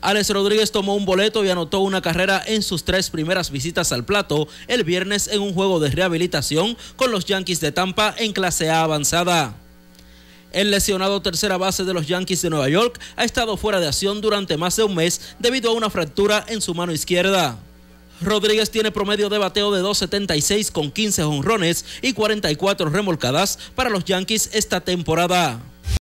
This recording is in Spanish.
Alex Rodríguez tomó un boleto y anotó una carrera en sus tres primeras visitas al plato el viernes en un juego de rehabilitación con los Yankees de Tampa en clase A avanzada. El lesionado tercera base de los Yankees de Nueva York ha estado fuera de acción durante más de un mes debido a una fractura en su mano izquierda. Rodríguez tiene promedio de bateo de 2.76 con 15 honrones y 44 remolcadas para los Yankees esta temporada.